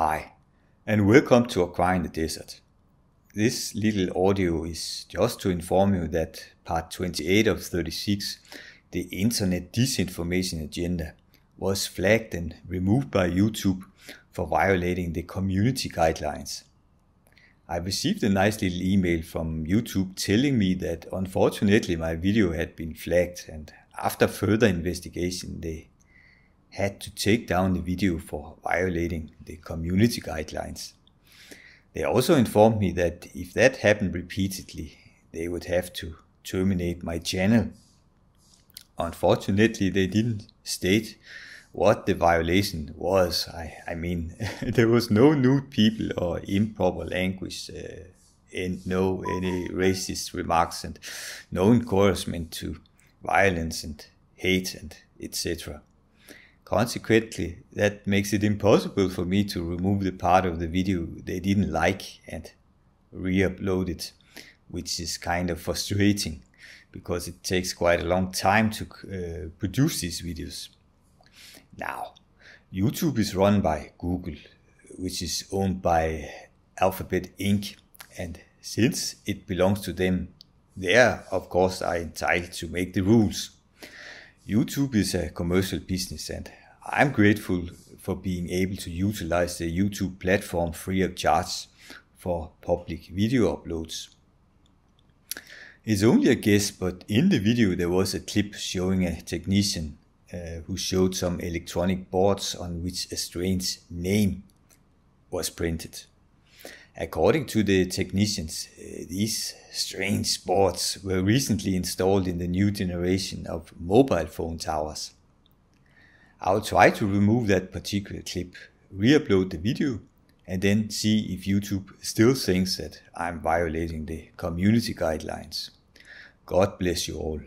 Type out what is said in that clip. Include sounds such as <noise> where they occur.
Hi, and welcome to Aqua in the Desert. This little audio is just to inform you that part 28 of 36, the Internet Disinformation Agenda, was flagged and removed by YouTube for violating the community guidelines. I received a nice little email from YouTube telling me that unfortunately my video had been flagged and after further investigation they had to take down the video for violating the community guidelines. They also informed me that if that happened repeatedly, they would have to terminate my channel. Unfortunately, they didn't state what the violation was. I, I mean, <laughs> there was no nude people or improper language, uh, and no any racist remarks, and no encouragement to violence and hate, and etc. Consequently, that makes it impossible for me to remove the part of the video they didn't like and re-upload it, which is kind of frustrating because it takes quite a long time to uh, produce these videos. Now, YouTube is run by Google, which is owned by Alphabet Inc. And since it belongs to them, they, of course, are entitled to make the rules. YouTube is a commercial business, and I'm grateful for being able to utilize the YouTube platform free of charge for public video uploads. It's only a guess, but in the video there was a clip showing a technician uh, who showed some electronic boards on which a strange name was printed. According to the technicians, these strange sports were recently installed in the new generation of mobile phone towers. I'll try to remove that particular clip, re-upload the video, and then see if YouTube still thinks that I'm violating the community guidelines. God bless you all.